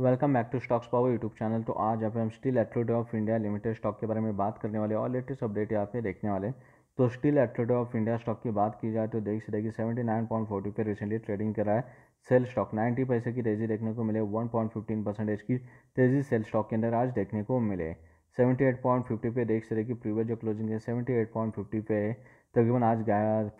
welcome back to stocks power YouTube channel तो आज आप हम steel authority of India limited stock के बारे में बात करने वाले और लेटेस्ट अपडेट यहाँ पे देखने वाले तो steel authority of India stock की बात की जाए तो देख सकते कि सेवेंटी नाइन पॉइंट फोर्टी पे रिसेंटली ट्रेडिंग करा है सेल स्टॉक नाइन्टी पैसे की तेजी देखने को मिले वन पॉइंट फिफ्टीन परसेंटेज की तेजी सेल स्टॉक के अंदर आज देखने को मिले सेवेंटी एट पॉइंट फिफ्टी पे देख सकते कि प्रीवियस जो क्लोजिंग है सेवेंटी एट पॉइंट फिफ्टी पे है तकरीबन आज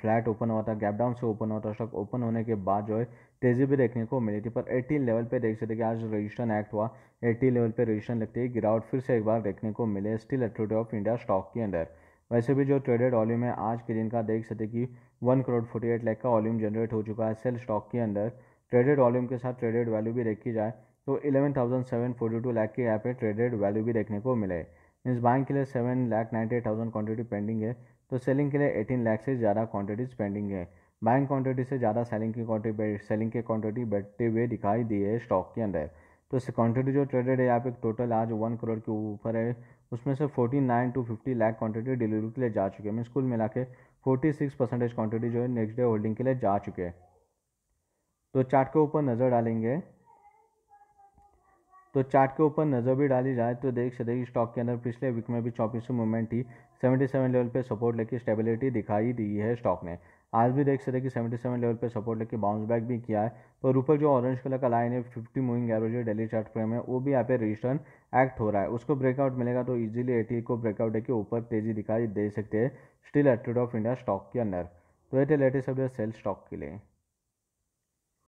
फ्लैट ओपन हुआ था गैप डाउन से ओपन हुआ था स्टॉक ओपन होने के बाद जो है तेज़ी भी देखने को मिली थी पर 18 लेवल पे देख सकते कि आज रजिस्ट्रेशन एक्ट हुआ 18 लेवल पे रजिस्ट्रेशन लगती ही गिरावट फिर से एक बार देखने को मिले steel authority of India stock के अंदर वैसे भी जो ट्रेडेड वॉल्यूम है आज के दिन का देख सकते कि वन करोड़ फोर्टी एट का वॉल्यूम जनरेट हो चुका है सेल स्टॉक के अंदर ट्रेडेड वॉल्यूम के साथ ट्रेडेड वैल्यू भी देखी जाए तो eleven thousand seven forty two lakh के यहाँ पे ट्रेडेड वैल्यू भी देखने को मिले मीन्स बाइंग के लिए seven lakh ninety eight thousand quantity pending है तो सेलिंग के लिए एटीन लाख से ज़्यादा क्वान्टिटीज़ पेंडिंग है बाइंग क्वान्टिटी से ज़्यादा सेलिंग की क्वान्टिटी सेलिंग की क्वान्टिटी बैठते हुए दिखाई दी है स्टॉक के अंदर तो क्वान्टिटी जो ट्रेडेड है यहाँ पे टोटल आज वन करोड़ के ऊपर है उसमें से forty nine to fifty lakh quantity delivery के लिए जा चुके हैं मीन्स कुल मिला के फोर्टी सिक्स परसेंटेज क्वान्टिटी जो है नेक्स्ट डे होल्डिंग के लिए जा चुके हैं तो चार्ट के ऊपर नज़र डालेंगे तो चार्ट के ऊपर नज़र भी डाली जाए तो देख सकते हैं स्टॉक के अंदर पिछले वीक में भी चौबीस मूवमेंट थी 77 लेवल पे सपोर्ट लेके स्टेबिलिटी दिखाई दी है स्टॉक ने आज भी देख सकते हैं कि 77 लेवल पे सपोर्ट लेके बाउंस बैक भी किया है पर ऊपर जो ऑरेंज कलर का लाइन है फिफ्टी मूविंग एवरेज है डेली चार्ट फ्रेम है वो भी यहाँ पे रजिस्टर्न एक्ट हो रहा है उसको ब्रेकआउट मिलेगा तो ईजिली एटी को ब्रेकआउट लेके ऊपर तेजी दिखाई दे सकते हैं स्टिल एटीट्यूड ऑफ इंडिया स्टॉक के अंदर तो ये थे लेटेस्ट अपडेट सेल स्टॉक के लिए